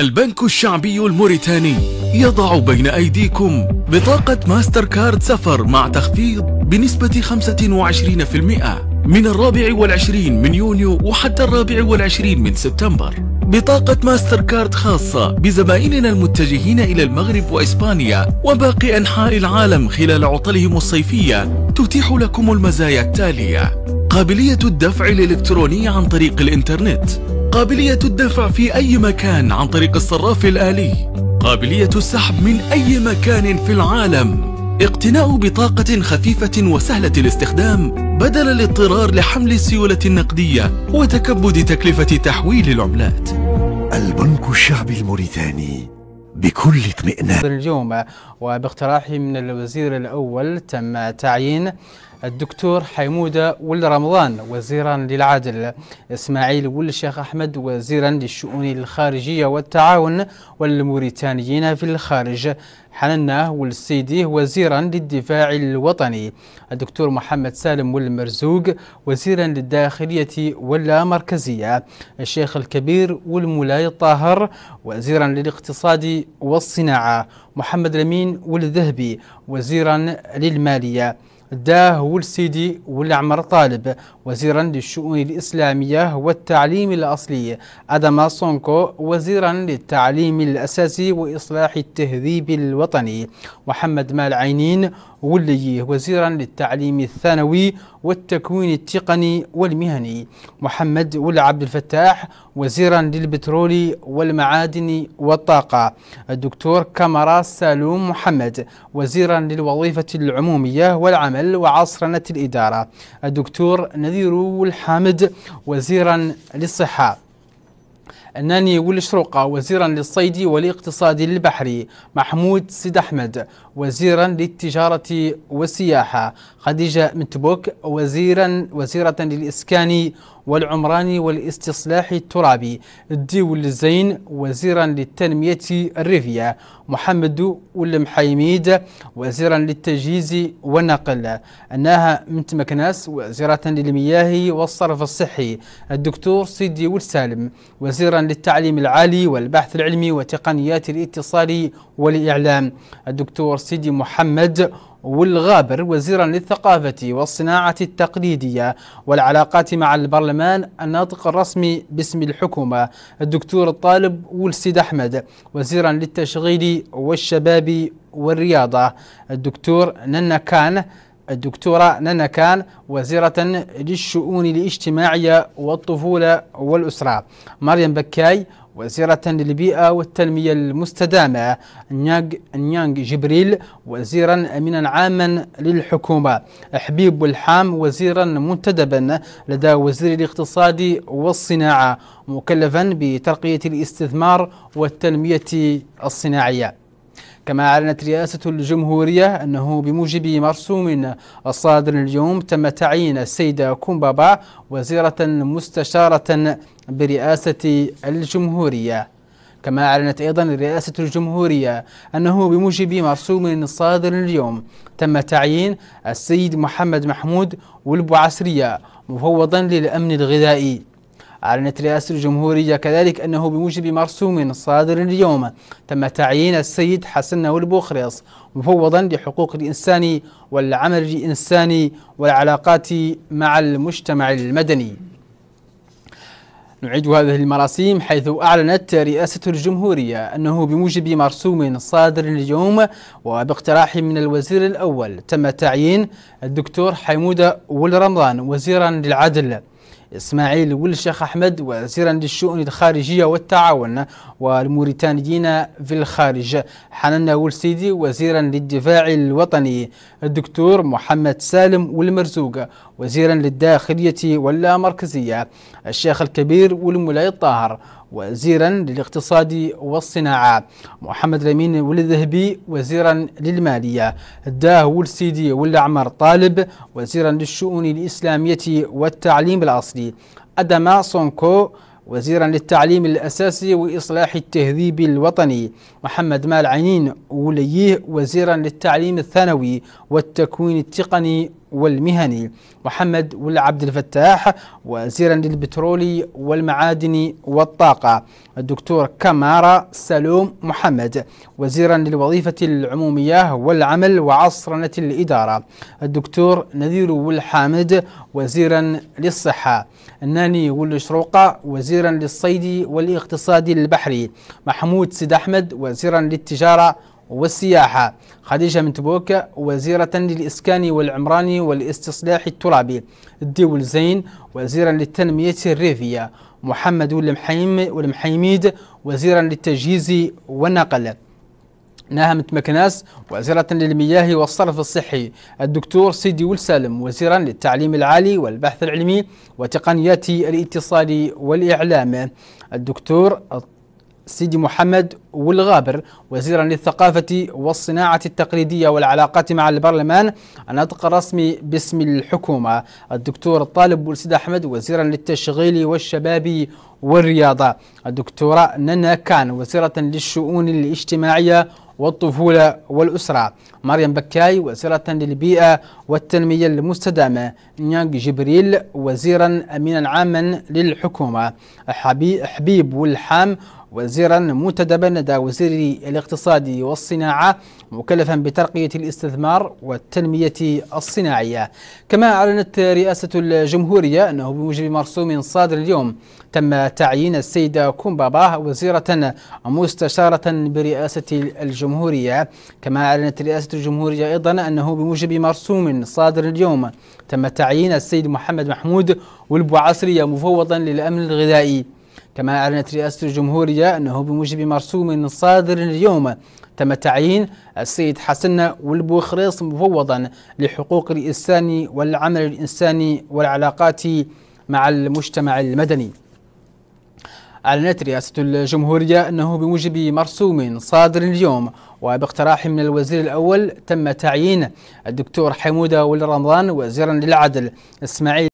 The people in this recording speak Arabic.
البنك الشعبي الموريتاني يضع بين أيديكم بطاقة ماستر كارد سفر مع تخفيض بنسبة 25% من الرابع والعشرين من يونيو وحتى الرابع والعشرين من سبتمبر بطاقة ماستر كارد خاصة بزبائننا المتجهين إلى المغرب وإسبانيا وباقي أنحاء العالم خلال عطلهم الصيفية تتيح لكم المزايا التالية قابلية الدفع الإلكتروني عن طريق الإنترنت قابلية الدفع في أي مكان عن طريق الصراف الآلي قابلية السحب من أي مكان في العالم اقتناء بطاقة خفيفة وسهلة الاستخدام بدل الاضطرار لحمل السيولة النقدية وتكبد تكلفة تحويل العملات البنك الشعبي الموريتاني بكل اطمئنان اليوم وباقتراح من الوزير الأول تم تعيين الدكتور حيموده ول رمضان وزيرا للعدل اسماعيل ول الشيخ احمد وزيرا للشؤون الخارجيه والتعاون والموريتانيين في الخارج حنناه والسيدي وزيرا للدفاع الوطني الدكتور محمد سالم والمرزوق وزيرا للداخلية ولا مركزية الشيخ الكبير والمولاي الطاهر وزيرا للاقتصاد والصناعة محمد الأمين والذهبي وزيرا للمالية داه والسيدي والعمر طالب وزيرا للشؤون الإسلامية والتعليم الأصلي أدم سونكو وزيرا للتعليم الأساسي وإصلاح التهذيب الوطني محمد مال عينين وليه وزيرا للتعليم الثانوي والتكوين التقني والمهني محمد ول عبد الفتاح وزيرا للبترول والمعادن والطاقة الدكتور كمرا سالوم محمد وزيرا للوظيفة العمومية والعمل العمل وعصرنة الإدارة الدكتور نذير الحامد وزيرا للصحة الناني والشروقة وزيرا للصيد والاقتصاد البحري محمود سيد أحمد وزيرا للتجارة والسياحة خديجة متبوك وزيرا وزيرة للإسكان والعمران والاستصلاح الترابي الديول الزين وزيرا للتنمية الريفية محمد ولم وزيرا للتجهيز والنقل أنها تمكناس وزيرة للمياه والصرف الصحي الدكتور سيدي والسالم وزيرا للتعليم العالي والبحث العلمي وتقنيات الاتصال والإعلام الدكتور سيدي محمد والغابر وزيرا للثقافة والصناعة التقليدية والعلاقات مع البرلمان الناطق الرسمي باسم الحكومة الدكتور الطالب ولسيد أحمد وزيرا للتشغيل والشباب والرياضة الدكتور ننا كان الدكتورة نانا كان وزيرة للشؤون الاجتماعية والطفولة والأسرة مريم بكاي وزيرة للبيئة والتنمية المستدامة نيانغ جبريل وزيرا أمينا عاما للحكومة حبيب الحام وزيرا منتدبا لدى وزير الاقتصاد والصناعة مكلفا بترقية الاستثمار والتنمية الصناعية كما أعلنت رئاسة الجمهورية أنه بموجب مرسوم الصادر اليوم تم تعيين السيدة كومبابا وزيرة مستشارة برئاسة الجمهورية كما أعلنت أيضا رئاسة الجمهورية أنه بموجب مرسوم صادر اليوم تم تعيين السيد محمد محمود والبعسرية مفوضا للأمن الغذائي أعلنت رئاسة الجمهورية كذلك أنه بموجب مرسوم صادر اليوم تم تعيين السيد حسن نور البوخريص مفوضا لحقوق الإنسان والعمل الإنساني والعلاقات مع المجتمع المدني نعيد هذه المراسيم حيث أعلنت رئاسة الجمهورية أنه بموجب مرسوم صادر اليوم وباقتراح من الوزير الأول تم تعيين الدكتور حيمودة ولرمضان وزيرا للعدل إسماعيل والشيخ أحمد وزيرا للشؤون الخارجية والتعاون والموريتانيين في الخارج حنان والسيدي وزيرا للدفاع الوطني الدكتور محمد سالم والمرزوق وزيرا للداخلية واللامركزية الشيخ الكبير والملاي الطاهر وزيرا للاقتصاد والصناعة محمد الأمين والذهبي وزيرا للمالية الداه والسيدي والعمر طالب وزيرا للشؤون الإسلامية والتعليم الأصلي أدما سونكو وزيرا للتعليم الأساسي وإصلاح التهذيب الوطني محمد مال عينين وليه وزيرا للتعليم الثانوي والتكوين التقني والمهني محمد والعبد الفتاح وزيرا للبترول والمعادن والطاقة الدكتور كمارا سلوم محمد وزيرا للوظيفة العمومية والعمل وعصرنة الإدارة الدكتور نذير والحامد وزيرا للصحة الناني والشروقة وزيرا للصيد والاقتصاد البحري محمود سيد أحمد وزيرا للتجارة والسياحة خديجة من تبوك وزيرة للإسكان والعمران والاستصلاح الترابي الدول زين وزيرا للتنمية الريفية محمد والمحيميد وزيرا للتجهيز والنقل نهمت مكناس وزيرة للمياه والصرف الصحي الدكتور سيدي والسالم وزيرا للتعليم العالي والبحث العلمي وتقنيات الاتصال والإعلام الدكتور سيدي محمد والغابر وزيرا للثقافة والصناعة التقليدية والعلاقات مع البرلمان الناطق الرسمي باسم الحكومة الدكتور طالب بولسيد أحمد وزيرا للتشغيل والشباب والرياضة الدكتورة ننا كان وزيرة للشؤون الاجتماعية والطفولة والأسرة مريم بكاي وزيرة للبيئة والتنمية المستدامة نيانج جبريل وزيرا أمينا عاما للحكومة حبيب والحام وزيرا منتدبا لدى وزير الاقتصاد والصناعة مكلفا بترقية الاستثمار والتنمية الصناعية كما أعلنت رئاسة الجمهورية أنه بموجب مرسوم صادر اليوم تم تعيين السيدة كومبابا وزيرة مستشارة برئاسة الجمهورية كما أعلنت رئاسة الجمهورية أيضا أنه بموجب مرسوم صادر اليوم تم تعيين السيد محمد محمود والبعصرية مفوضا للأمن الغذائي كما أعلنت رئاسة الجمهورية أنه بموجب مرسوم صادر اليوم تم تعيين السيد حسن والبوخريص مفوضا لحقوق الإنسان والعمل الإنساني والعلاقات مع المجتمع المدني أعلنت رئاسة الجمهورية أنه بموجب مرسوم صادر اليوم وباقتراح من الوزير الأول تم تعيين الدكتور حمودة والرمضان وزيرا للعدل إسماعيل